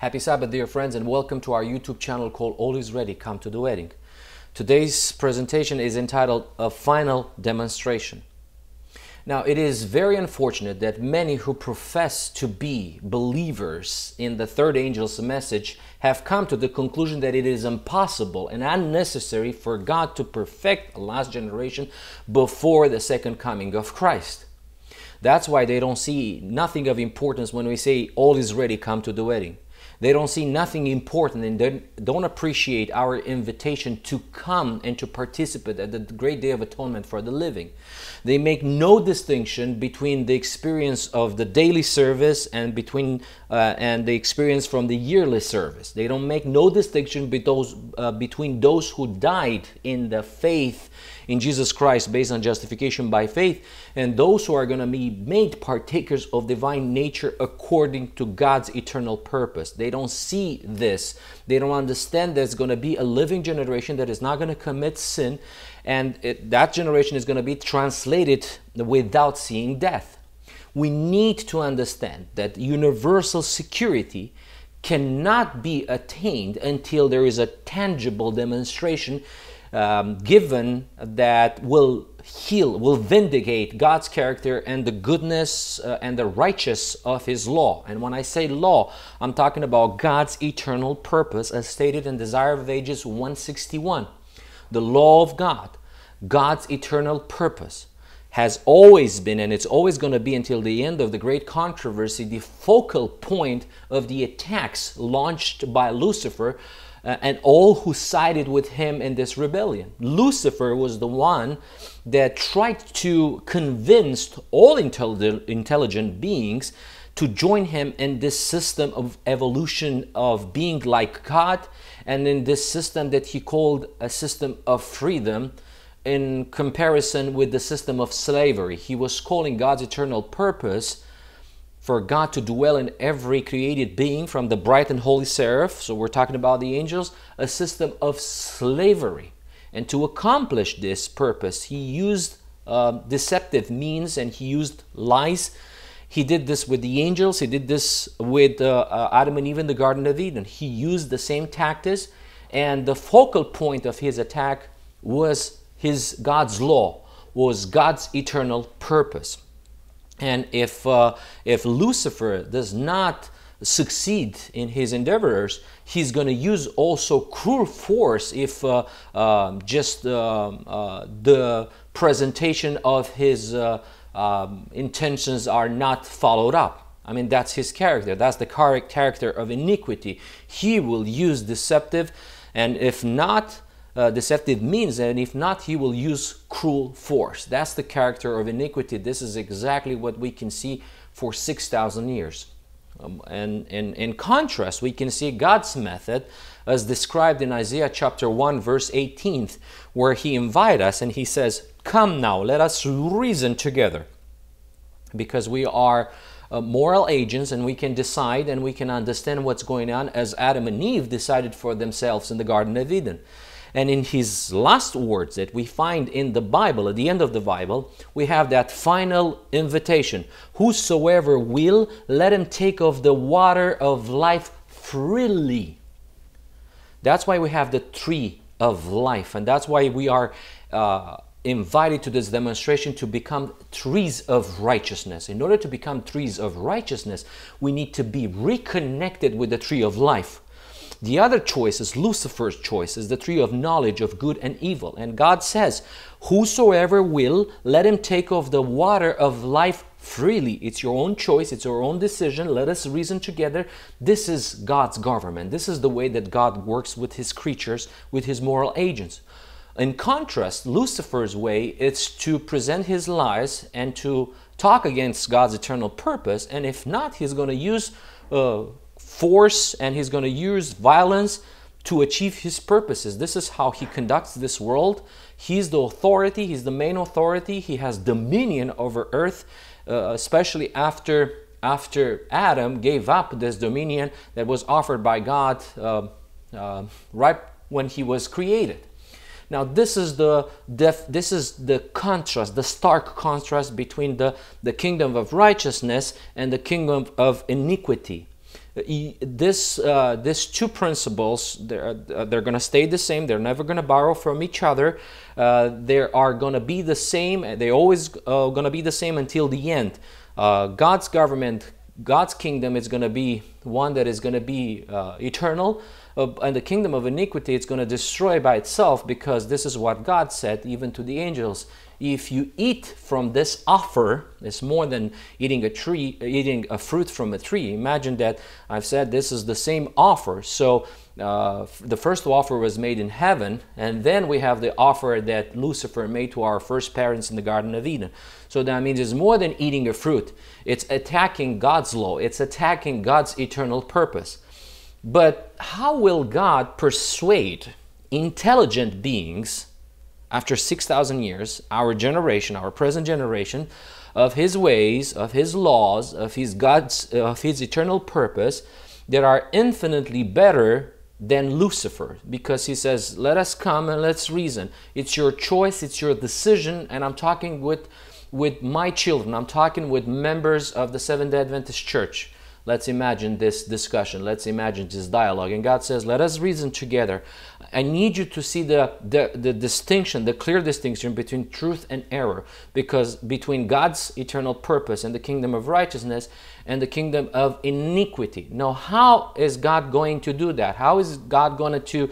Happy Sabbath, dear friends, and welcome to our YouTube channel called All Is Ready, Come to the Wedding. Today's presentation is entitled A Final Demonstration. Now, it is very unfortunate that many who profess to be believers in the third angel's message have come to the conclusion that it is impossible and unnecessary for God to perfect the last generation before the second coming of Christ. That's why they don't see nothing of importance when we say all is ready, come to the wedding. They don't see nothing important and they don't appreciate our invitation to come and to participate at the great day of atonement for the living. They make no distinction between the experience of the daily service and between uh, and the experience from the yearly service. They don't make no distinction between those, uh, between those who died in the faith in Jesus Christ based on justification by faith, and those who are going to be made partakers of divine nature according to God's eternal purpose. They don't see this, they don't understand there's going to be a living generation that is not going to commit sin, and it, that generation is going to be translated without seeing death. We need to understand that universal security cannot be attained until there is a tangible demonstration um, given that will heal, will vindicate God's character and the goodness uh, and the righteous of His law. And when I say law, I'm talking about God's eternal purpose as stated in Desire of Ages 161. The law of God, God's eternal purpose, has always been, and it's always going to be until the end of the great controversy, the focal point of the attacks launched by Lucifer uh, and all who sided with him in this rebellion. Lucifer was the one that tried to convince all intelligent beings to join him in this system of evolution of being like God and in this system that he called a system of freedom in comparison with the system of slavery. He was calling God's eternal purpose for God to dwell in every created being from the bright and holy seraph, so we're talking about the angels, a system of slavery. And to accomplish this purpose, he used uh, deceptive means and he used lies. He did this with the angels, he did this with uh, uh, Adam and Eve in the Garden of Eden. He used the same tactics, and the focal point of his attack was his God's law, was God's eternal purpose. And if, uh, if Lucifer does not succeed in his endeavors, he's going to use also cruel force if uh, um, um, uh, just the presentation of his uh, um, intentions are not followed up. I mean, that's his character. That's the character of iniquity. He will use deceptive, and if not, uh, deceptive means, and if not, he will use cruel force. That's the character of iniquity. This is exactly what we can see for 6,000 years. Um, and, and in contrast, we can see God's method as described in Isaiah chapter 1, verse 18, where he invites us and he says, Come now, let us reason together, because we are uh, moral agents and we can decide and we can understand what's going on as Adam and Eve decided for themselves in the Garden of Eden. And in his last words that we find in the Bible, at the end of the Bible, we have that final invitation Whosoever will, let him take of the water of life freely. That's why we have the tree of life, and that's why we are. Uh, invited to this demonstration to become trees of righteousness. In order to become trees of righteousness, we need to be reconnected with the tree of life. The other choice is Lucifer's choice, is the tree of knowledge of good and evil. And God says, Whosoever will, let him take of the water of life freely. It's your own choice, it's your own decision. Let us reason together. This is God's government. This is the way that God works with his creatures, with his moral agents. In contrast, Lucifer's way is to present his lies and to talk against God's eternal purpose, and if not, he's going to use uh, force and he's going to use violence to achieve his purposes. This is how he conducts this world. He's the authority, he's the main authority, he has dominion over earth, uh, especially after after Adam gave up this dominion that was offered by God uh, uh, right when he was created. Now this is the def- this is the contrast, the stark contrast between the, the kingdom of righteousness and the kingdom of iniquity this uh, these two principles they're, uh, they're going to stay the same they're never going to borrow from each other uh, they are going to be the same they always uh, going to be the same until the end uh, god's government god's kingdom is going to be one that is going to be uh, eternal uh, and the kingdom of iniquity it's going to destroy by itself because this is what god said even to the angels if you eat from this offer, it's more than eating a tree, eating a fruit from a tree. Imagine that I've said this is the same offer. So uh, the first offer was made in heaven, and then we have the offer that Lucifer made to our first parents in the Garden of Eden. So that means it's more than eating a fruit, it's attacking God's law, it's attacking God's eternal purpose. But how will God persuade intelligent beings after 6,000 years, our generation, our present generation, of his ways, of his laws, of his God's, of his eternal purpose that are infinitely better than Lucifer because he says, Let us come and let's reason. It's your choice, it's your decision, and I'm talking with, with my children, I'm talking with members of the Seventh day Adventist Church. Let's imagine this discussion, let's imagine this dialogue. And God says, Let us reason together. I need you to see the, the, the, distinction, the clear distinction between truth and error, because between God's eternal purpose and the kingdom of righteousness and the kingdom of iniquity. Now, how is God going to do that? How is God going to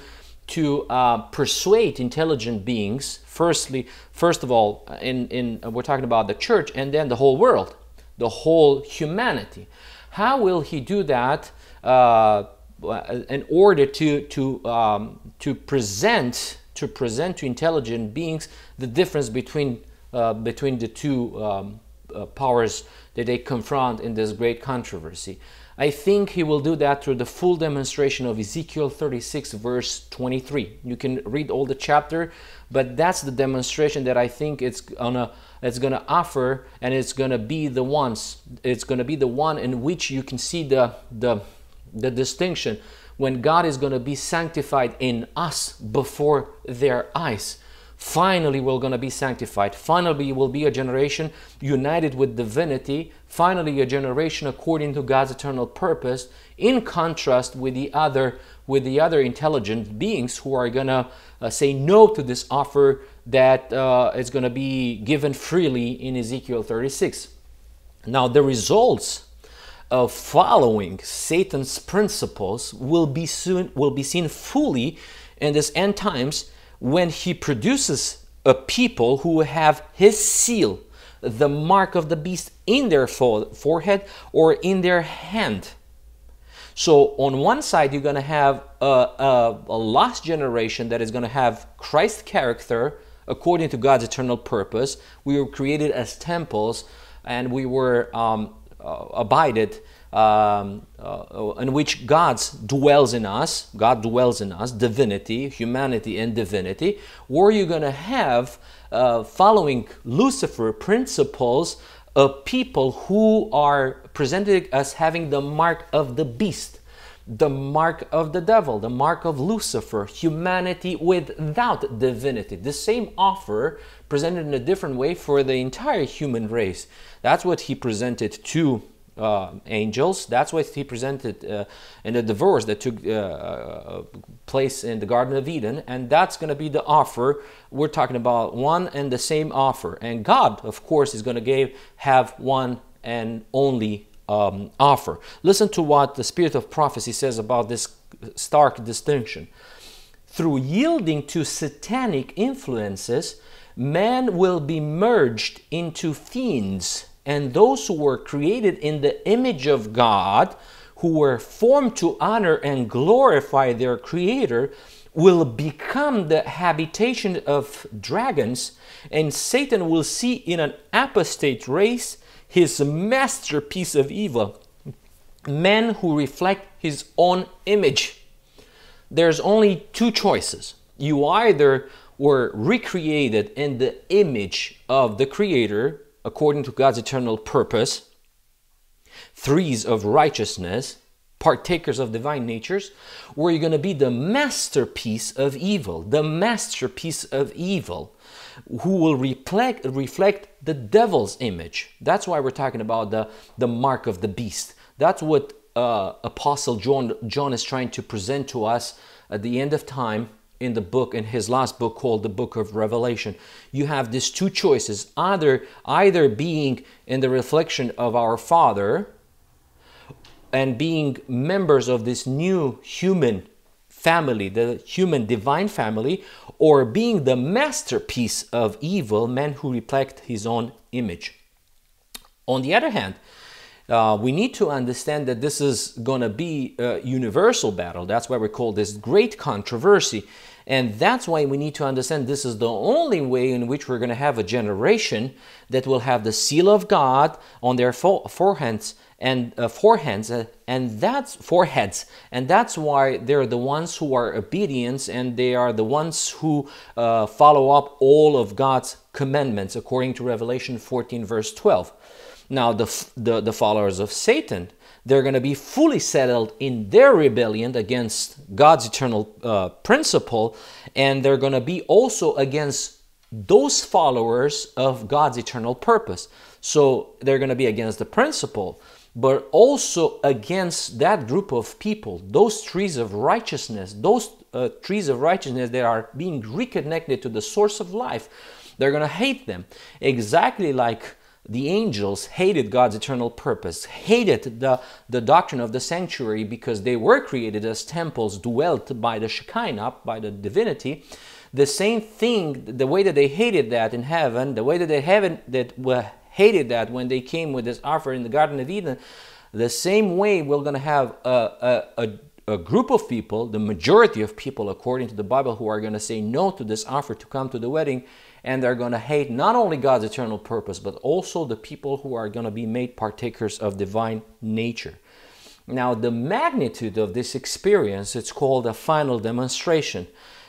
to uh, persuade intelligent beings? Firstly, first of all, uh, in in uh, we're talking about the church, and then the whole world, the whole humanity. How will He do that? Uh, uh, in order to to um, to present to present to intelligent beings the difference between uh, between the two um, uh, powers that they confront in this great controversy. I think he will do that through the full demonstration of Ezekiel 36, verse 23. You can read all the chapter, but that's the demonstration that I think it's gonna it's gonna offer, and it's gonna be the ones. It's gonna be the one in which you can see the the the distinction when God is going to be sanctified in us before their eyes. Finally, we're going to be sanctified. Finally, you will be a generation united with divinity. Finally, a generation according to God's eternal purpose, in contrast with the other with the other intelligent beings who are going to uh, say no to this offer that uh, is going to be given freely in Ezekiel 36. Now, the results of following Satan's principles will be soon will be seen fully in this end times when he produces a people who have his seal, the mark of the beast in their forehead or in their hand. So on one side, you're going to have a, a, a lost generation that is going to have Christ character according to God's eternal purpose. We were created as temples and we were um, uh, abided, um, uh, in which God dwells in us, God dwells in us, divinity, humanity, and divinity, Were you going to have, uh, following Lucifer principles, of people who are presented as having the mark of the beast the mark of the devil, the mark of Lucifer, humanity without divinity. The same offer presented in a different way for the entire human race. That's what he presented to uh, angels. That's what he presented uh, in the divorce that took uh, uh place in the Garden of Eden. And that's going to be the offer. We're talking about one and the same offer. And God, of course, is going to give have one and only um, offer. Listen to what the spirit of prophecy says about this stark distinction. Through yielding to satanic influences, man will be merged into fiends, and those who were created in the image of God, who were formed to honor and glorify their Creator, will become the habitation of dragons, and Satan will see in an apostate race his masterpiece of evil, men who reflect his own image. There's only two choices. You either were recreated in the image of the Creator according to God's eternal purpose, threes of righteousness, partakers of divine natures, Were you're going to be the masterpiece of evil, the masterpiece of evil who will reflect, reflect the devil's image. That's why we're talking about the, the mark of the beast. That's what uh, Apostle John, John is trying to present to us at the end of time in the book in his last book called the book of revelation you have these two choices either either being in the reflection of our father and being members of this new human family, the human divine family, or being the masterpiece of evil, men who reflect his own image. On the other hand, uh, we need to understand that this is going to be a universal battle. That's why we call this great controversy. And that's why we need to understand this is the only way in which we're going to have a generation that will have the seal of God on their foreheads and uh, foreheads, uh, and that's foreheads, and that's why they're the ones who are obedient, and they are the ones who uh, follow up all of God's commandments, according to Revelation 14 verse 12. Now the the, the followers of Satan, they're going to be fully settled in their rebellion against God's eternal uh, principle, and they're going to be also against those followers of God's eternal purpose. So they're going to be against the principle but also against that group of people, those trees of righteousness, those uh, trees of righteousness that are being reconnected to the source of life. They're going to hate them. Exactly like the angels hated God's eternal purpose, hated the, the doctrine of the sanctuary because they were created as temples dwelt by the Shekinah, by the divinity. The same thing, the way that they hated that in heaven, the way that they haven't, that hated that when they came with this offer in the Garden of Eden. The same way, we're going to have a, a, a, a group of people, the majority of people, according to the Bible, who are going to say no to this offer to come to the wedding and they're going to hate not only God's eternal purpose, but also the people who are going to be made partakers of divine nature. Now, the magnitude of this experience, it's called a final demonstration.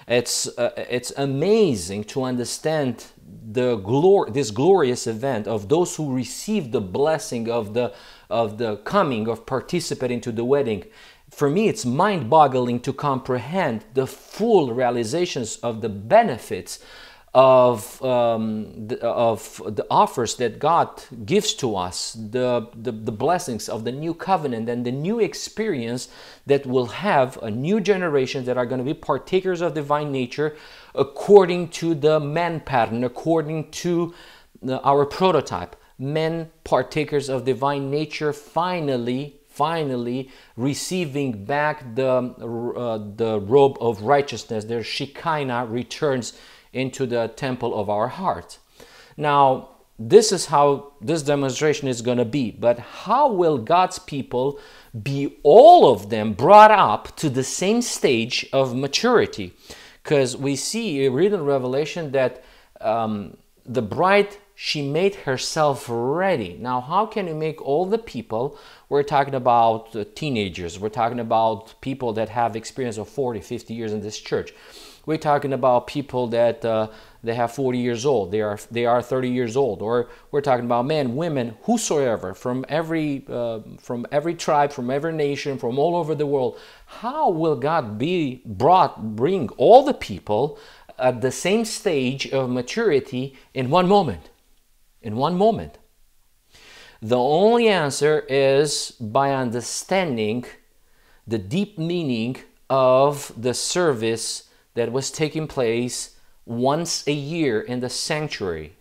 It's, uh, it's amazing to understand the glor- this glorious event of those who receive the blessing of the of the coming of participating to the wedding for me it's mind-boggling to comprehend the full realizations of the benefits of, um, the, of the offers that God gives to us, the, the, the blessings of the new covenant and the new experience that will have a new generation that are going to be partakers of divine nature according to the man pattern, according to the, uh, our prototype. Men, partakers of divine nature, finally finally receiving back the, uh, the robe of righteousness. Their Shekinah returns into the temple of our heart. Now, this is how this demonstration is going to be. But how will God's people be, all of them, brought up to the same stage of maturity? Because we see, read in Revelation that um, the bride, she made herself ready. Now, how can you make all the people? We're talking about uh, teenagers, we're talking about people that have experience of 40, 50 years in this church we're talking about people that uh, they have 40 years old. They are they are 30 years old, or we're talking about men, women, whosoever from every uh, from every tribe, from every nation, from all over the world. How will God be brought bring all the people at the same stage of maturity in one moment? In one moment. The only answer is by understanding the deep meaning of the service that was taking place once a year in the sanctuary.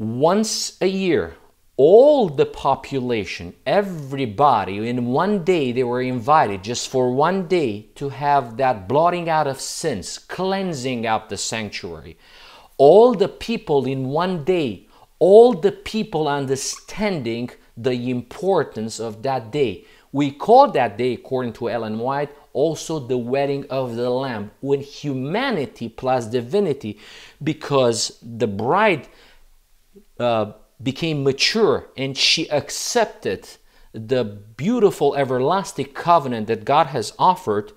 Once a year, all the population, everybody, in one day they were invited just for one day to have that blotting out of sins, cleansing out the sanctuary. All the people in one day, all the people understanding the importance of that day. We call that day, according to Ellen White, also the wedding of the Lamb, when humanity plus divinity, because the bride uh, became mature and she accepted the beautiful everlasting covenant that God has offered.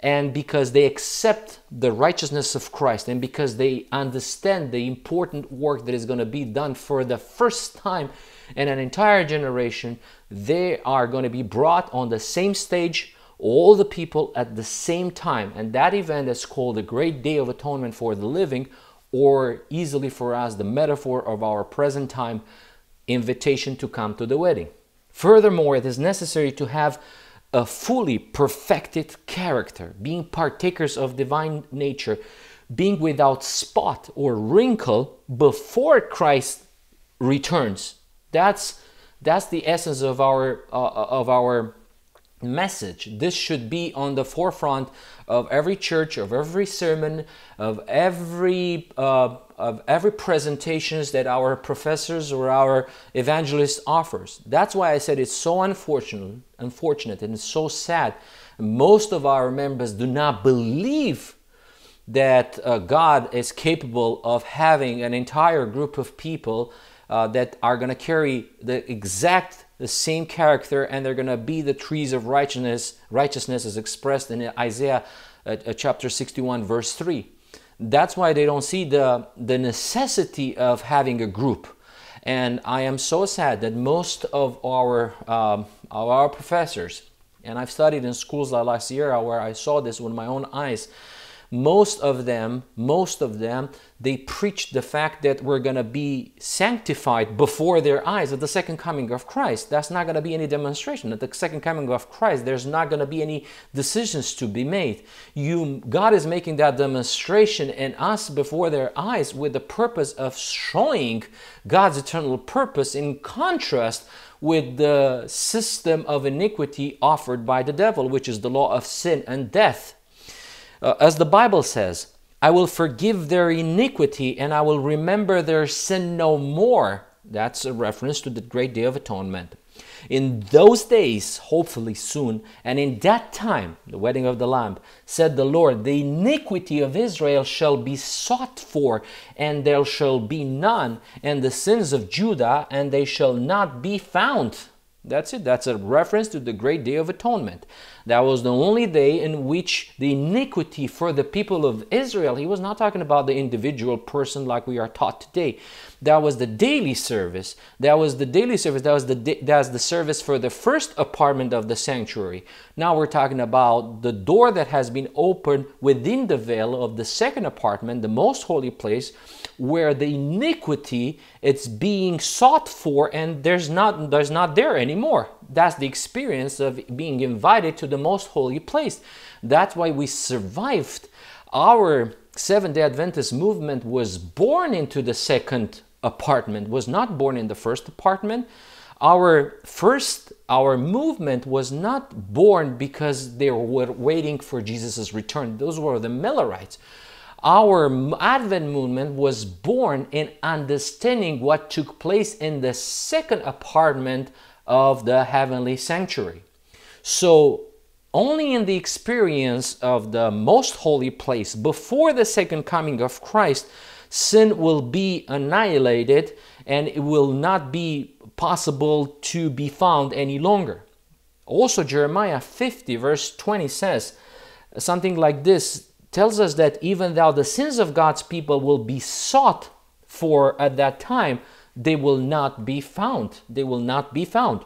And because they accept the righteousness of Christ and because they understand the important work that is going to be done for the first time in an entire generation, they are going to be brought on the same stage all the people at the same time. And that event is called the Great Day of Atonement for the Living, or easily for us, the metaphor of our present time invitation to come to the wedding. Furthermore, it is necessary to have a fully perfected character, being partakers of divine nature, being without spot or wrinkle before Christ returns. That's that's the essence of our uh, of our message. This should be on the forefront of every church, of every sermon, of every uh, of every presentations that our professors or our evangelist offers. That's why I said it's so unfortunate, unfortunate, and it's so sad. Most of our members do not believe that uh, God is capable of having an entire group of people uh, that are going to carry the exact the same character and they're going to be the trees of righteousness righteousness is expressed in isaiah uh, uh, chapter 61 verse 3 that's why they don't see the the necessity of having a group and i am so sad that most of our um, our professors and i've studied in schools like last year where i saw this with my own eyes most of them, most of them, they preach the fact that we're going to be sanctified before their eyes at the second coming of Christ. That's not going to be any demonstration. At the second coming of Christ, there's not going to be any decisions to be made. You, God is making that demonstration in us before their eyes with the purpose of showing God's eternal purpose in contrast with the system of iniquity offered by the devil, which is the law of sin and death uh, as the Bible says, I will forgive their iniquity and I will remember their sin no more. That's a reference to the great day of atonement. In those days, hopefully soon, and in that time, the wedding of the Lamb, said the Lord, the iniquity of Israel shall be sought for, and there shall be none, and the sins of Judah, and they shall not be found. That's it. That's a reference to the great day of atonement. That was the only day in which the iniquity for the people of Israel, he was not talking about the individual person like we are taught today. That was the daily service. That was the daily service. That was the that was the service for the first apartment of the sanctuary. Now we're talking about the door that has been opened within the veil of the second apartment, the most holy place, where the iniquity it's being sought for and there's not there's not there anymore. That's the experience of being invited to the the most holy place. That's why we survived. Our Seventh day Adventist movement was born into the second apartment, was not born in the first apartment. Our first, our movement was not born because they were waiting for Jesus' return. Those were the Millerites. Our Advent movement was born in understanding what took place in the second apartment of the heavenly sanctuary. So only in the experience of the most holy place before the second coming of Christ, sin will be annihilated and it will not be possible to be found any longer. Also, Jeremiah 50, verse 20 says something like this tells us that even though the sins of God's people will be sought for at that time, they will not be found. They will not be found.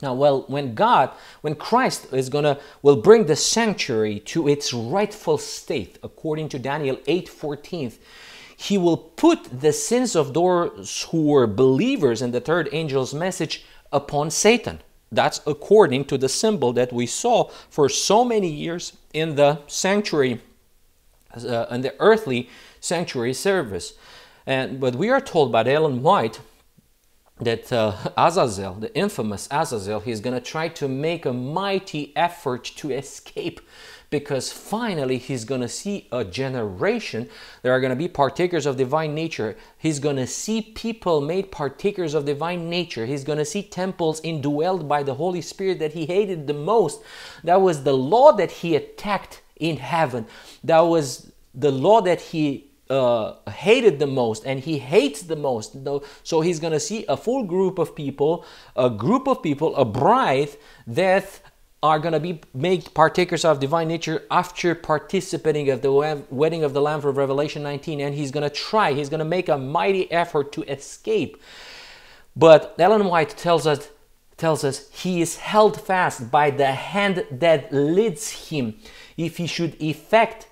Now, well, when God, when Christ is gonna will bring the sanctuary to its rightful state, according to Daniel 8 14, he will put the sins of those who were believers in the third angel's message upon Satan. That's according to the symbol that we saw for so many years in the sanctuary, uh, in the earthly sanctuary service. And but we are told by Ellen White that uh, Azazel, the infamous Azazel, he's going to try to make a mighty effort to escape because finally he's going to see a generation that are going to be partakers of divine nature. He's going to see people made partakers of divine nature. He's going to see temples indwelled by the Holy Spirit that he hated the most. That was the law that he attacked in heaven. That was the law that he uh, hated the most and he hates the most. So he's going to see a full group of people, a group of people, a bride that are going to be made partakers of divine nature after participating of the wedding of the lamb for revelation 19 and he's going to try he's going to make a mighty effort to escape but ellen white tells us tells us he is held fast by the hand that leads him if he should effect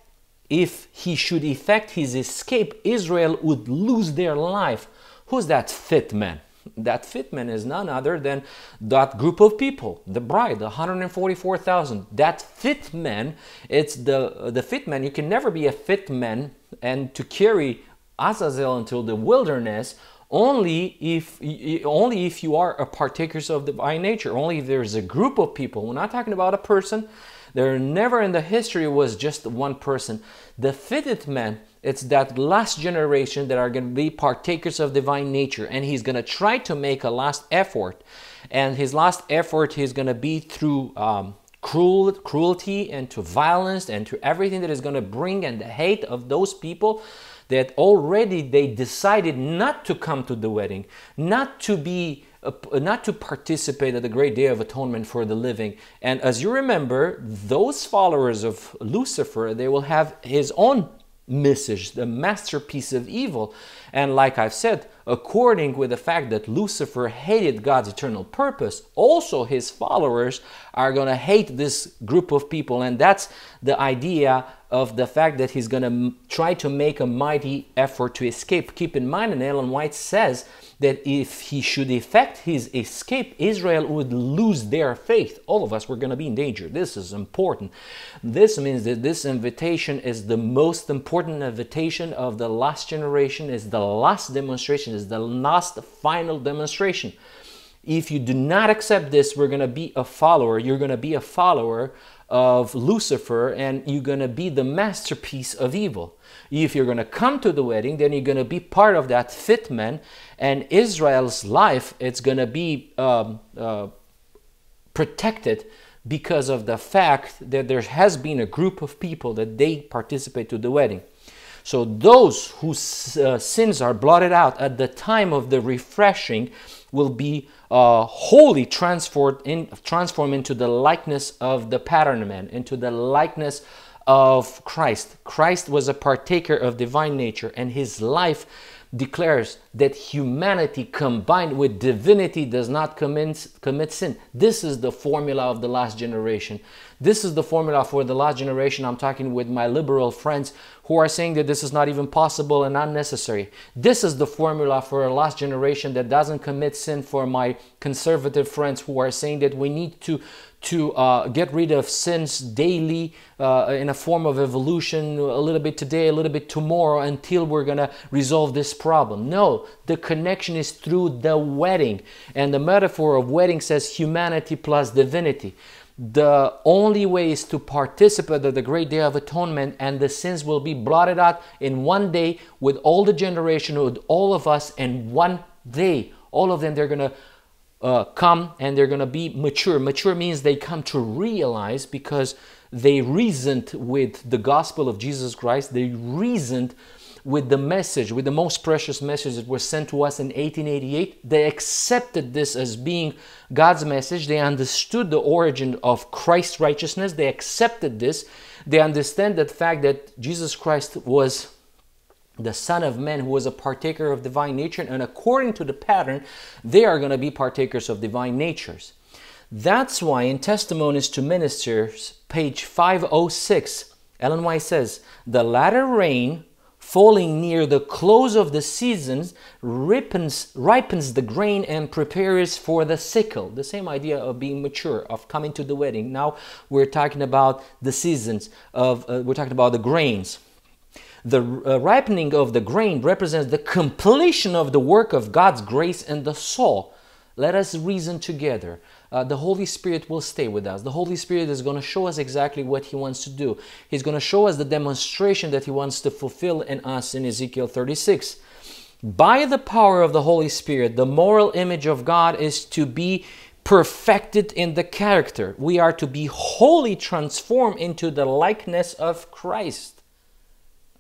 if he should effect his escape, Israel would lose their life. Who's that fit man? That fit man is none other than that group of people, the bride, the 144,000. That fit man, it's the, the fit man. You can never be a fit man and to carry Azazel until the wilderness only if only if you are a partakers of the by nature only if there's a group of people we're not talking about a person there never in the history was just one person. The fitted man, it's that last generation that are going to be partakers of divine nature. And he's going to try to make a last effort. And his last effort is going to be through um, cruel, cruelty and to violence and to everything that is going to bring and the hate of those people that already they decided not to come to the wedding, not to be uh, not to participate at the great day of atonement for the living. And as you remember, those followers of Lucifer, they will have his own message, the masterpiece of evil. And like I've said, according with the fact that Lucifer hated God's eternal purpose, also his followers are going to hate this group of people. And that's the idea of the fact that he's going to try to make a mighty effort to escape. Keep in mind, and Ellen White says that if he should effect his escape, Israel would lose their faith. All of us were going to be in danger. This is important. This means that this invitation is the most important invitation of the last generation, is the last demonstration, is the last final demonstration. If you do not accept this, we're going to be a follower. You're going to be a follower of Lucifer and you're going to be the masterpiece of evil. If you're going to come to the wedding, then you're going to be part of that fitman and Israel's life, it's going to be um, uh, protected because of the fact that there has been a group of people that they participate to the wedding. So those whose uh, sins are blotted out at the time of the refreshing will be uh, wholly transformed, in, transformed into the likeness of the pattern man, into the likeness of Christ. Christ was a partaker of divine nature, and his life declares that humanity combined with divinity does not commit sin. This is the formula of the last generation. This is the formula for the last generation. I'm talking with my liberal friends who are saying that this is not even possible and unnecessary. This is the formula for a last generation that doesn't commit sin for my conservative friends who are saying that we need to to uh, get rid of sins daily uh, in a form of evolution, a little bit today, a little bit tomorrow, until we're gonna resolve this problem. No, the connection is through the wedding. And the metaphor of wedding says humanity plus divinity the only way is to participate at the great day of atonement and the sins will be blotted out in one day with all the generation with all of us in one day all of them they're gonna uh, come and they're gonna be mature mature means they come to realize because they reasoned with the gospel of jesus christ they reasoned with the message, with the most precious message that was sent to us in 1888. They accepted this as being God's message. They understood the origin of Christ's righteousness. They accepted this. They understand the fact that Jesus Christ was the Son of Man who was a partaker of divine nature. And according to the pattern, they are going to be partakers of divine natures. That's why in Testimonies to Ministers, page 506, Ellen White says, The latter rain falling near the close of the seasons ripens, ripens the grain and prepares for the sickle. The same idea of being mature, of coming to the wedding. Now we're talking about the seasons of uh, we're talking about the grains. The uh, ripening of the grain represents the completion of the work of God's grace and the soul. Let us reason together uh, the Holy Spirit will stay with us. The Holy Spirit is going to show us exactly what He wants to do. He's going to show us the demonstration that He wants to fulfill in us in Ezekiel 36. By the power of the Holy Spirit, the moral image of God is to be perfected in the character. We are to be wholly transformed into the likeness of Christ.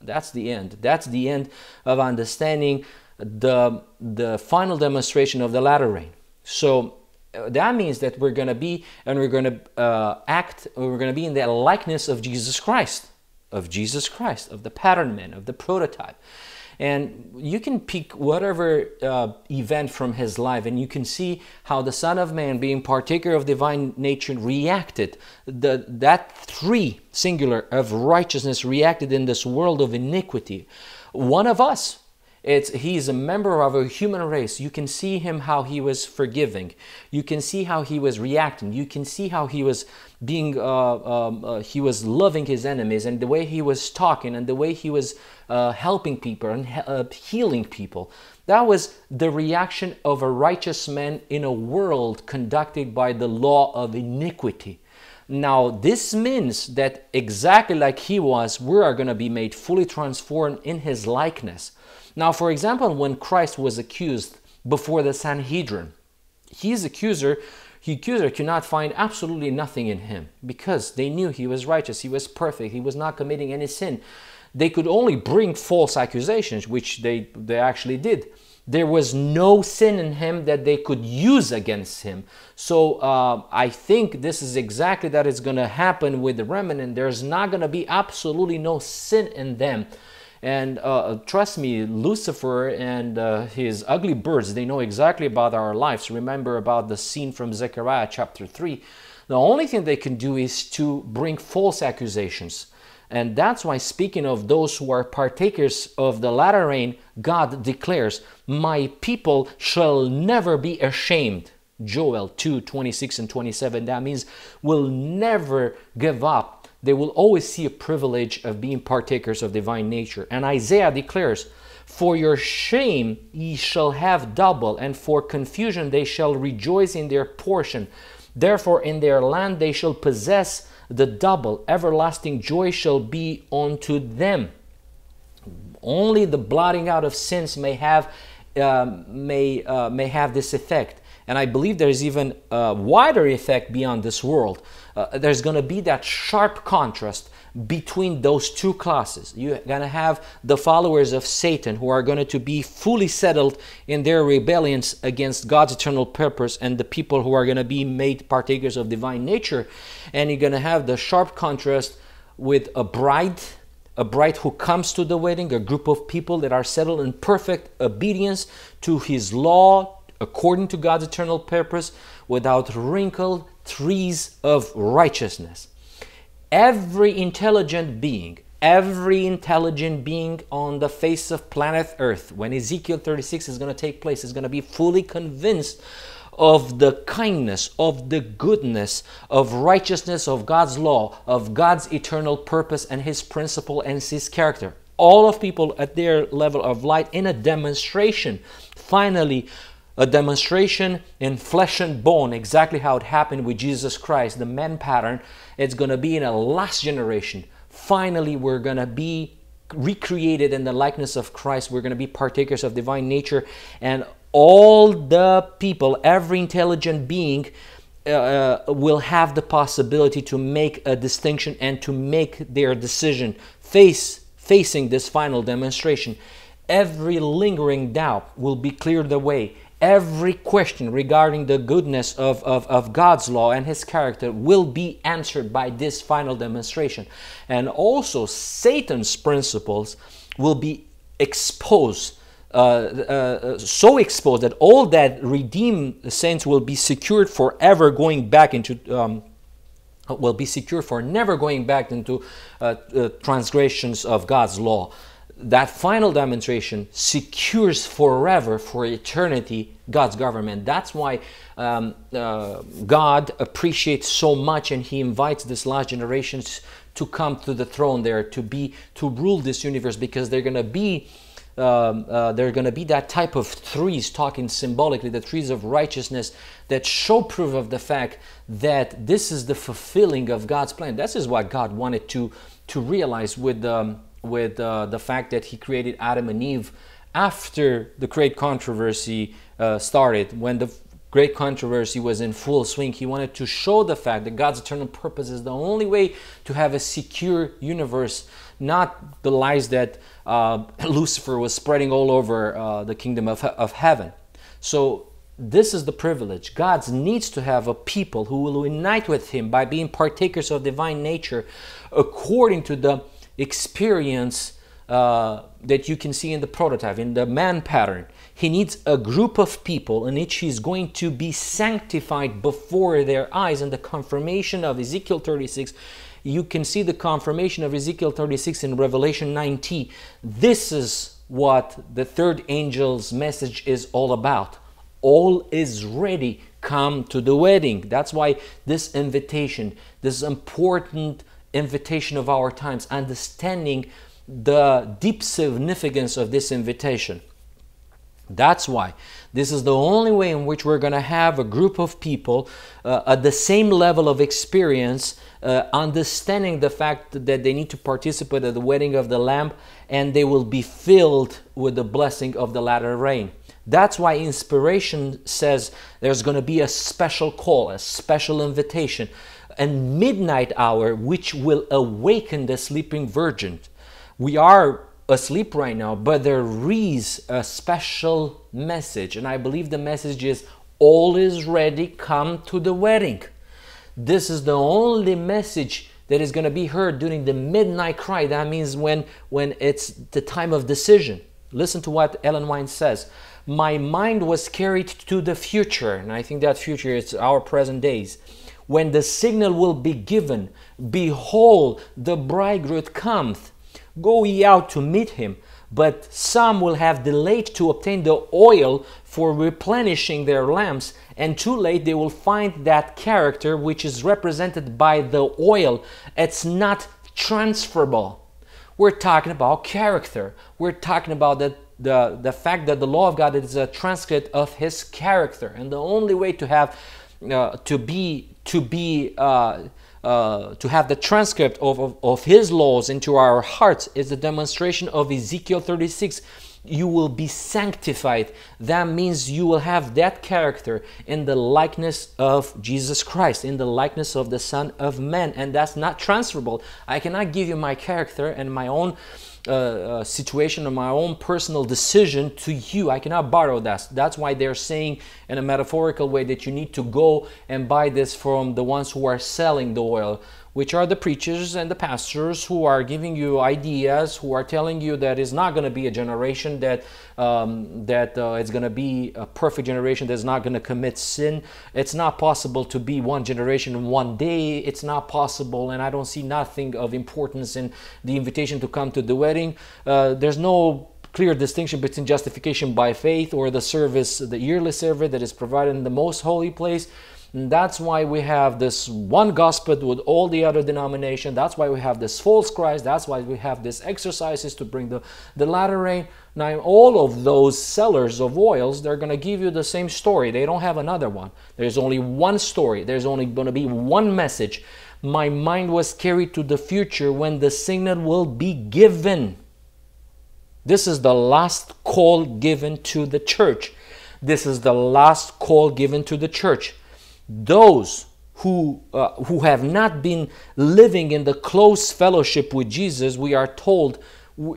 That's the end. That's the end of understanding the, the final demonstration of the latter rain. So that means that we're going to be and we're going to uh, act, we're going to be in the likeness of Jesus Christ, of Jesus Christ, of the pattern man, of the prototype. And you can pick whatever uh, event from his life, and you can see how the Son of Man, being partaker of divine nature, reacted. The, that three singular of righteousness reacted in this world of iniquity. One of us, it's he's a member of a human race. You can see him how he was forgiving. You can see how he was reacting. You can see how he was being uh, um, uh, he was loving his enemies and the way he was talking and the way he was uh, helping people and he- uh, healing people. That was the reaction of a righteous man in a world conducted by the law of iniquity. Now, this means that exactly like he was, we are going to be made fully transformed in his likeness. Now, for example, when Christ was accused before the Sanhedrin, his accuser, his accuser could not find absolutely nothing in him because they knew he was righteous, he was perfect, he was not committing any sin. They could only bring false accusations, which they, they actually did. There was no sin in him that they could use against him. So uh, I think this is exactly that is going to happen with the remnant. There's not going to be absolutely no sin in them and uh, trust me, Lucifer and uh, his ugly birds, they know exactly about our lives. Remember about the scene from Zechariah chapter 3. The only thing they can do is to bring false accusations. And that's why, speaking of those who are partakers of the latter rain, God declares, My people shall never be ashamed. Joel 2 26 and 27. That means we'll never give up they will always see a privilege of being partakers of divine nature. And Isaiah declares, For your shame ye shall have double, and for confusion they shall rejoice in their portion. Therefore, in their land they shall possess the double. Everlasting joy shall be unto them. Only the blotting out of sins may have uh, may uh, may have this effect, and I believe there is even a wider effect beyond this world uh, there's going to be that sharp contrast between those two classes. You're going to have the followers of Satan who are going to be fully settled in their rebellions against God's eternal purpose and the people who are going to be made partakers of divine nature. And you're going to have the sharp contrast with a bride, a bride who comes to the wedding, a group of people that are settled in perfect obedience to his law according to God's eternal purpose without wrinkle trees of righteousness. Every intelligent being, every intelligent being on the face of planet Earth, when Ezekiel 36 is going to take place, is going to be fully convinced of the kindness, of the goodness, of righteousness, of God's law, of God's eternal purpose and His principle and His character. All of people at their level of light in a demonstration, finally a demonstration in flesh and bone, exactly how it happened with Jesus Christ, the man pattern. It's going to be in a last generation. Finally, we're going to be recreated in the likeness of Christ. We're going to be partakers of divine nature. And all the people, every intelligent being, uh, uh, will have the possibility to make a distinction and to make their decision face facing this final demonstration every lingering doubt will be cleared away Every question regarding the goodness of, of, of, God's law and His character will be answered by this final demonstration. And also, Satan's principles will be exposed, uh, uh, uh so exposed that all that redeemed saints will be secured forever going back into. Um, will be secured for never going back into uh, uh transgressions of God's law that final demonstration secures forever, for eternity, God's government. That's why um, uh, God appreciates so much and He invites this last generation to come to the throne there, to be, to rule this universe, because they're going to be. Um, uh, they're going to be that type of trees, talking symbolically, the trees of righteousness that show proof of the fact that this is the fulfilling of God's plan. This is what God wanted to to realize with um, with uh, the fact that he created Adam and Eve after the great controversy uh, started, when the great controversy was in full swing, he wanted to show the fact that God's eternal purpose is the only way to have a secure universe, not the lies that uh, Lucifer was spreading all over uh, the kingdom of, of heaven. So this is the privilege. God needs to have a people who will unite with Him by being partakers of divine nature according to the experience uh, that you can see in the prototype, in the man pattern. He needs a group of people in which he's going to be sanctified before their eyes. And the confirmation of Ezekiel 36, you can see the confirmation of Ezekiel 36 in Revelation 19. This is what the third angel's message is all about. All is ready. Come to the wedding. That's why this invitation, this important invitation of our times, understanding the deep significance of this invitation. That's why this is the only way in which we're going to have a group of people uh, at the same level of experience, uh, understanding the fact that they need to participate at the wedding of the Lamb and they will be filled with the blessing of the latter rain. That's why inspiration says there's going to be a special call, a special invitation, and midnight hour, which will awaken the sleeping virgin. We are asleep right now, but there is a special message, and I believe the message is all is ready, come to the wedding. This is the only message that is going to be heard during the midnight cry. That means when, when it's the time of decision. Listen to what Ellen White says. My mind was carried to the future, and I think that future is our present days when the signal will be given, behold, the bridegroom cometh. Go ye out to meet him. But some will have delayed to obtain the oil for replenishing their lamps, and too late they will find that character which is represented by the oil. It's not transferable. We're talking about character. We're talking about the the, the fact that the law of God is a transcript of his character. And the only way to have uh, to be to be uh, uh, to have the transcript of, of, of, his laws into our hearts is the demonstration of Ezekiel 36. You will be sanctified. That means you will have that character in the likeness of Jesus Christ, in the likeness of the Son of Man. And that's not transferable. I cannot give you my character and my own uh, situation or my own personal decision to you. I cannot borrow that. That's why they're saying in a metaphorical way that you need to go and buy this from the ones who are selling the oil, which are the preachers and the pastors who are giving you ideas, who are telling you that it's not going to be a generation that um, that uh, it's going to be a perfect generation that's not going to commit sin. It's not possible to be one generation in one day. It's not possible, and I don't see nothing of importance in the invitation to come to the wedding. Uh, there's no clear distinction between justification by faith or the service, the yearly service that is provided in the most holy place and that's why we have this one gospel with all the other denomination. That's why we have this false Christ. That's why we have these exercises to bring the, the latter rain. Now, all of those sellers of oils, they're going to give you the same story. They don't have another one. There's only one story. There's only going to be one message. My mind was carried to the future when the signal will be given. This is the last call given to the church. This is the last call given to the church those who, uh, who have not been living in the close fellowship with Jesus, we are told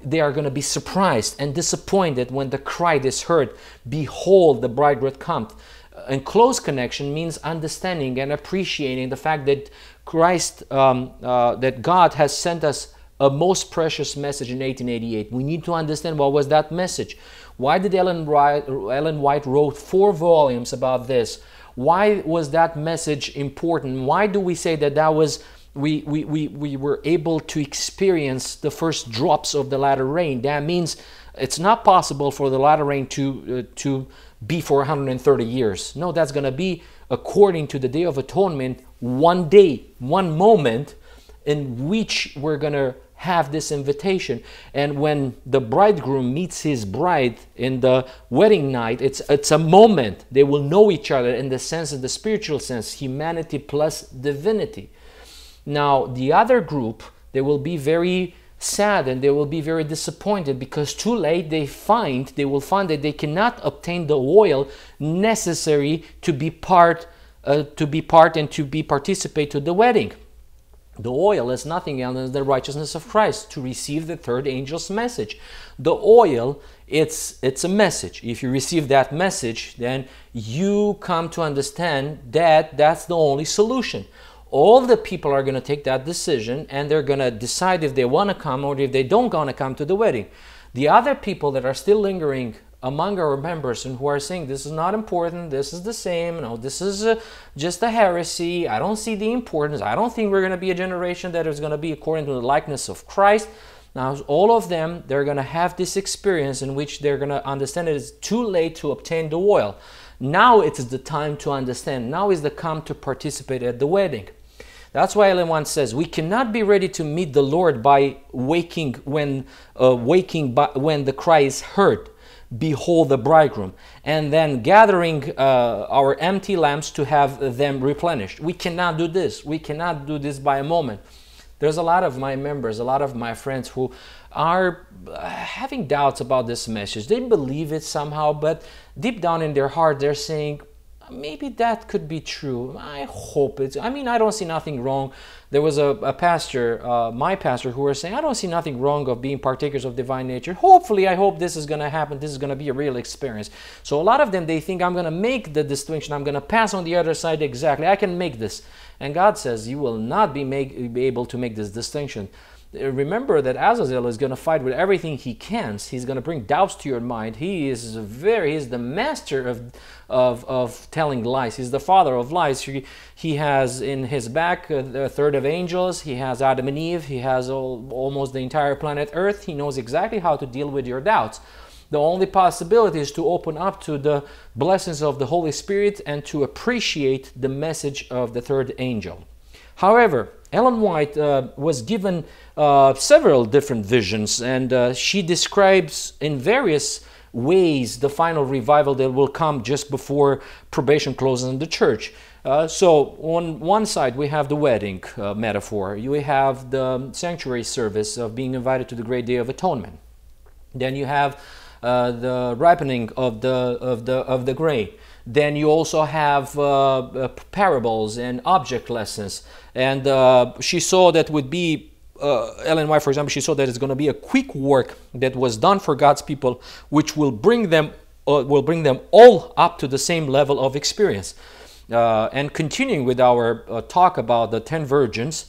they are going to be surprised and disappointed when the cry is heard Behold, the bridegroom comes. Uh, and close connection means understanding and appreciating the fact that Christ, um, uh, that God has sent us a most precious message in 1888. We need to understand what was that message. Why did Ellen, Ellen White wrote four volumes about this? Why was that message important? Why do we say that that was we, we, we, we were able to experience the first drops of the latter rain? That means it's not possible for the latter rain to uh, to be for 130 years. No, that's going to be according to the Day of Atonement, one day, one moment in which we're going to have this invitation. And when the bridegroom meets his bride in the wedding night, it's, it's a moment. They will know each other in the sense, of the spiritual sense, humanity plus divinity. Now, the other group, they will be very sad and they will be very disappointed because too late they find they will find that they cannot obtain the oil necessary to be part uh, to be part and to be participate to the wedding the oil is nothing else than the righteousness of Christ to receive the third angel's message. The oil, it's it's a message. If you receive that message, then you come to understand that that's the only solution. All the people are going to take that decision and they're going to decide if they want to come or if they don't want to come to the wedding. The other people that are still lingering among our members and who are saying this is not important, this is the same, no, this is uh, just a heresy, I don't see the importance, I don't think we're going to be a generation that is going to be according to the likeness of Christ. Now, all of them, they're going to have this experience in which they're going to understand it is too late to obtain the oil. Now it is the time to understand. Now is the come to participate at the wedding. That's why Ellen White says we cannot be ready to meet the Lord by waking when uh, waking by, when the cry is heard Behold the bridegroom, and then gathering uh, our empty lamps to have them replenished. We cannot do this. We cannot do this by a moment. There's a lot of my members, a lot of my friends who are uh, having doubts about this message. They believe it somehow, but deep down in their heart, they're saying, maybe that could be true. I hope it's. I mean, I don't see nothing wrong. There was a, a pastor, uh, my pastor, who was saying, I don't see nothing wrong of being partakers of divine nature. Hopefully, I hope this is going to happen. This is going to be a real experience. So a lot of them, they think I'm going to make the distinction. I'm going to pass on the other side exactly. I can make this. And God says, you will not be, make, be able to make this distinction remember that Azazel is going to fight with everything he can. He's going to bring doubts to your mind. He is very, he's the master of, of, of telling lies. He's the father of lies. He, he has in his back a, uh, third of angels. He has Adam and Eve. He has all, almost the entire planet Earth. He knows exactly how to deal with your doubts. The only possibility is to open up to the blessings of the Holy Spirit and to appreciate the message of the third angel. However, Ellen White uh, was given uh, several different visions, and uh, she describes in various ways the final revival that will come just before probation closes in the church. Uh, so, on one side, we have the wedding uh, metaphor, you have the sanctuary service of being invited to the great day of atonement. Then you have uh, the ripening of the, of the, of the grain. Then you also have uh, uh, parables and object lessons. And uh, she saw that would be uh, Ellen White, for example, she saw that it's going to be a quick work that was done for God's people, which will bring them uh, will bring them all up to the same level of experience. Uh, and continuing with our talk about the ten virgins,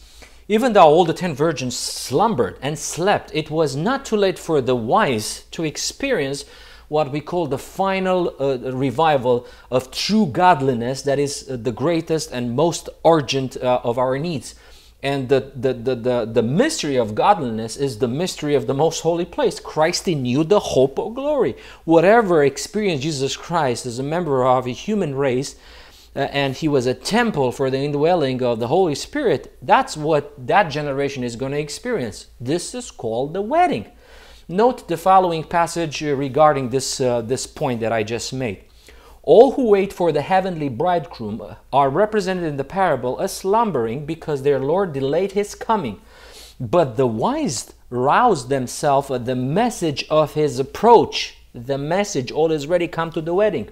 even though all the ten virgins slumbered and slept, it was not too late for the wise to experience what we call the final uh, revival of true godliness that is uh, the greatest and most urgent uh, of our needs. And the, the, the, the, the mystery of godliness is the mystery of the most holy place. Christ in you, the hope of glory. Whatever experience Jesus Christ as a member of a human race, uh, and he was a temple for the indwelling of the Holy Spirit, that's what that generation is going to experience. This is called the wedding. Note the following passage uh, regarding this, uh, this point that I just made. All who wait for the heavenly bridegroom uh, are represented in the parable as slumbering because their Lord delayed his coming. But the wise roused themselves at the message of his approach. The message, all is ready, come to the wedding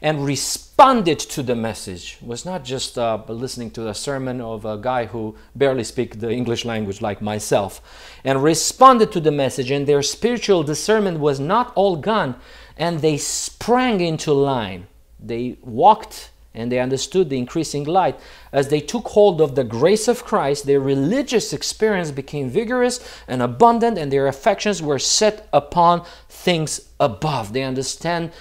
and responded to the message. It was not just uh, listening to a sermon of a guy who barely speak the English language like myself, and responded to the message, and their spiritual discernment was not all gone, and they sprang into line. They walked and they understood the increasing light. As they took hold of the grace of Christ, their religious experience became vigorous and abundant, and their affections were set upon things above. They understand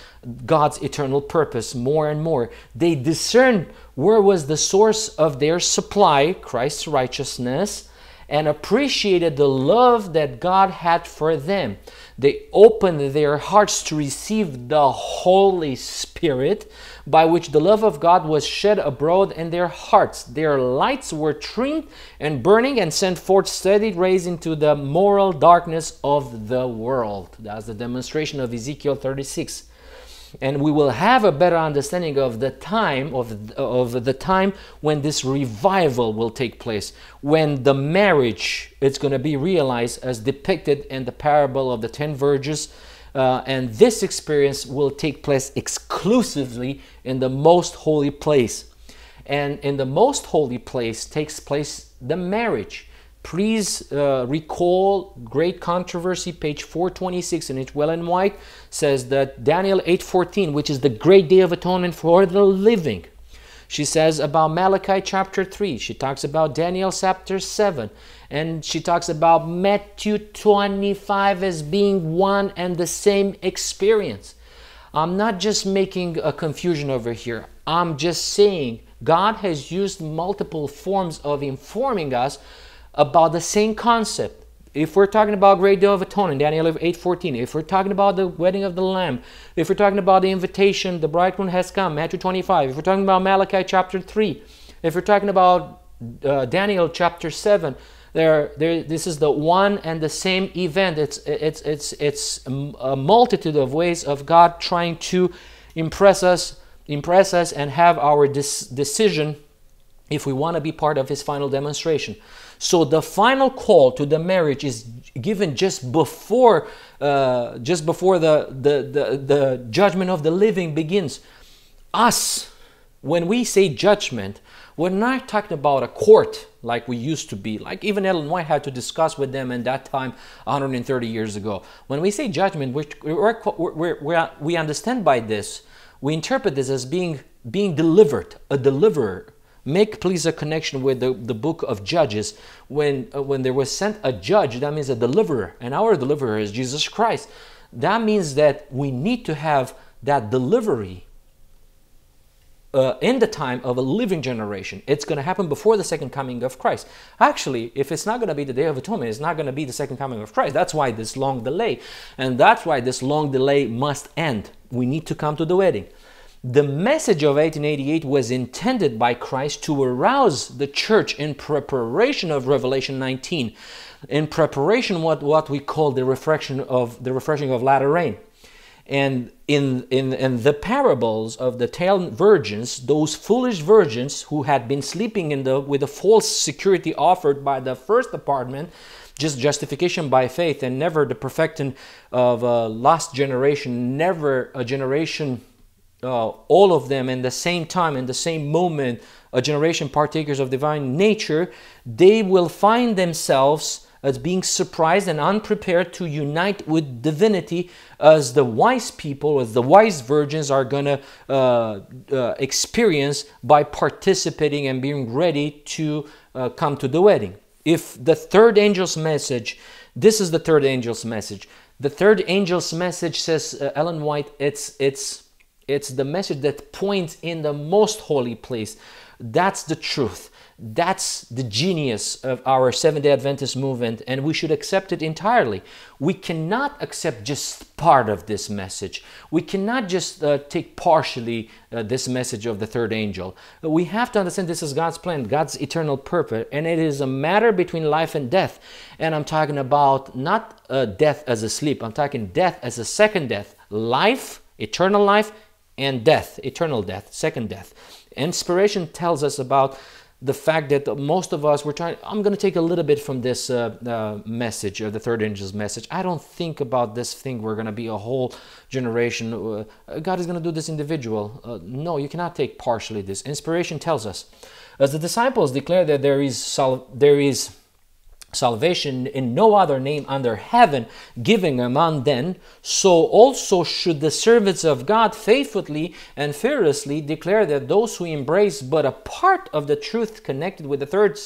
God's eternal purpose more and more. They discern where was the source of their supply, Christ's righteousness, and appreciated the love that God had for them. They opened their hearts to receive the Holy Spirit by which the love of God was shed abroad in their hearts. Their lights were trimmed and burning and sent forth steady rays into the moral darkness of the world. That's the demonstration of Ezekiel 36 and we will have a better understanding of the time of, of the time when this revival will take place when the marriage is going to be realized as depicted in the parable of the ten virgins uh, and this experience will take place exclusively in the most holy place. And in the most holy place takes place the marriage. Please uh, recall Great Controversy, page 426, and it's well and white, says that Daniel 8.14, which is the great day of atonement for the living. She says about Malachi chapter 3. She talks about Daniel chapter 7 and she talks about Matthew 25 as being one and the same experience. I'm not just making a confusion over here. I'm just saying God has used multiple forms of informing us about the same concept. If we're talking about Great Day of Atonement, Daniel 8:14, if we're talking about the wedding of the Lamb, if we're talking about the invitation, the bridegroom has come, Matthew 25, if we're talking about Malachi chapter 3, if we're talking about uh, Daniel chapter 7, this is the one and the same event. It's, it's, it's, it's a multitude of ways of God trying to impress us, impress us and have our decision if we want to be part of his final demonstration. So the final call to the marriage is given just before, uh, just before the, the, the, the judgment of the living begins. Us, when we say judgment, we're not talking about a court like we used to be, like even Ellen White had to discuss with them in that time 130 years ago. When we say judgment, we we understand by this, we interpret this as being, being delivered, a deliverer. Make please a connection with the, the book of Judges. When, uh, when there was sent a judge, that means a deliverer, and our deliverer is Jesus Christ. That means that we need to have that delivery uh, in the time of a living generation. It's going to happen before the second coming of Christ. Actually, if it's not going to be the Day of Atonement, it's not going to be the second coming of Christ. That's why this long delay. And that's why this long delay must end. We need to come to the wedding. The message of 1888 was intended by Christ to arouse the church in preparation of Revelation 19, in preparation what what we call the refraction of the refreshing of latter rain. And in, in, in the parables of the ten virgins, those foolish virgins who had been sleeping in the, with the false security offered by the first apartment, just justification by faith and never the perfecting of a last generation, never a generation, uh, all of them in the same time, in the same moment, a generation partakers of divine nature, they will find themselves as being surprised and unprepared to unite with divinity as the wise people, as the wise virgins are going to uh, uh, experience by participating and being ready to uh, come to the wedding. If the third angel's message, this is the third angel's message. The third angel's message says uh, Ellen White, it's it's it's the message that points in the most holy place that's the truth. That's the genius of our Seventh day Adventist movement, and we should accept it entirely. We cannot accept just part of this message. We cannot just uh, take partially uh, this message of the third angel. We have to understand this is God's plan, God's eternal purpose, and it is a matter between life and death. And I'm talking about not uh, death as a sleep, I'm talking death as a second death, life, eternal life, and death, eternal death, second death. Inspiration tells us about the fact that most of us we're trying i'm going to take a little bit from this uh, uh, message or the third angel's message i don't think about this thing we're going to be a whole generation uh, god is going to do this individual uh, no you cannot take partially this inspiration tells us as the disciples declare that there is sol- there is salvation in no other name under heaven giving among them so also should the servants of god faithfully and fearlessly declare that those who embrace but a part of the truth connected with the third,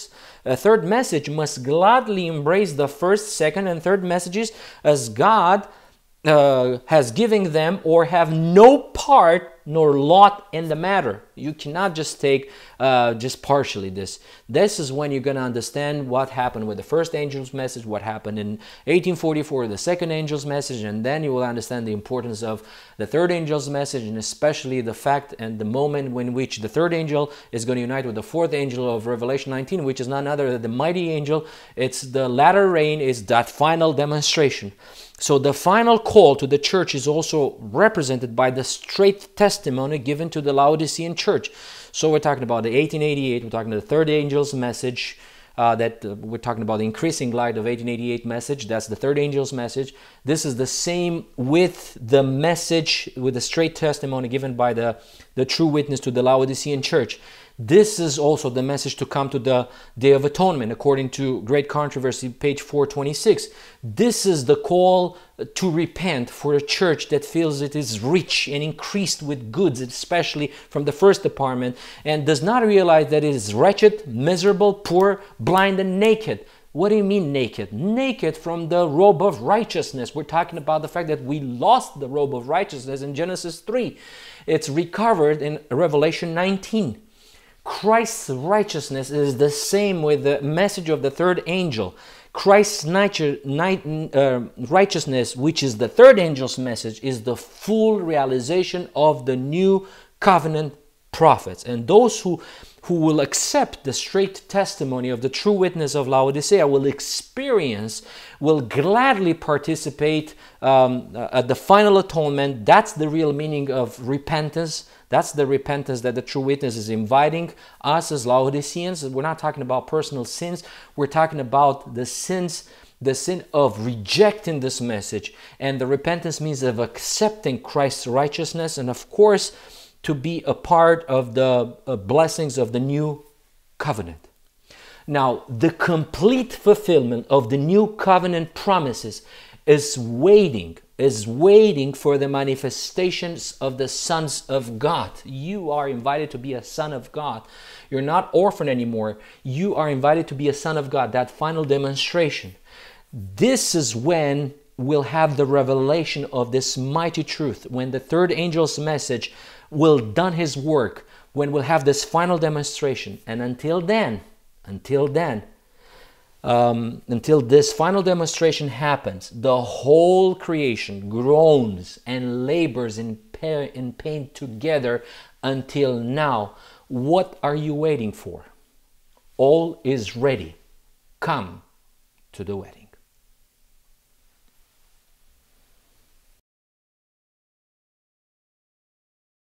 uh, third message must gladly embrace the first second and third messages as god uh, has given them or have no part nor lot in the matter. You cannot just take uh, just partially this. This is when you're going to understand what happened with the first angel's message, what happened in 1844, the second angel's message, and then you will understand the importance of the third angel's message, and especially the fact and the moment when which the third angel is going to unite with the fourth angel of Revelation 19, which is none other than the mighty angel. It's the latter rain is that final demonstration. So the final call to the church is also represented by the straight test testimony given to the Laodicean church. So we're talking about the 1888, we're talking the third angel's message. Uh, that uh, we're talking about the increasing light of 1888 message that's the third angel's message this is the same with the message with the straight testimony given by the the true witness to the laodicean church this is also the message to come to the Day of Atonement, according to Great Controversy, page 426. This is the call to repent for a church that feels it is rich and increased with goods, especially from the first department, and does not realize that it is wretched, miserable, poor, blind, and naked. What do you mean naked? Naked from the robe of righteousness. We're talking about the fact that we lost the robe of righteousness in Genesis 3. It's recovered in Revelation 19. Christ's righteousness is the same with the message of the third angel. Christ's nature, um, righteousness, which is the third angel's message, is the full realization of the new covenant prophets. And those who who will accept the straight testimony of the true witness of Laodicea will experience, will gladly participate um, uh, at the final atonement. That's the real meaning of repentance. That's the repentance that the true witness is inviting us as Laodiceans. We're not talking about personal sins, we're talking about the sins the sin of rejecting this message. And the repentance means of accepting Christ's righteousness. And of course, to be a part of the uh, blessings of the new covenant. Now, the complete fulfillment of the new covenant promises is waiting, is waiting for the manifestations of the sons of God. You are invited to be a son of God. You're not orphan anymore. You are invited to be a son of God, that final demonstration. This is when we'll have the revelation of this mighty truth, when the third angel's message will done his work when we'll have this final demonstration. And until then, until then, um, until this final demonstration happens, the whole creation groans and labors in, in pain together until now. What are you waiting for? All is ready. Come to the wedding.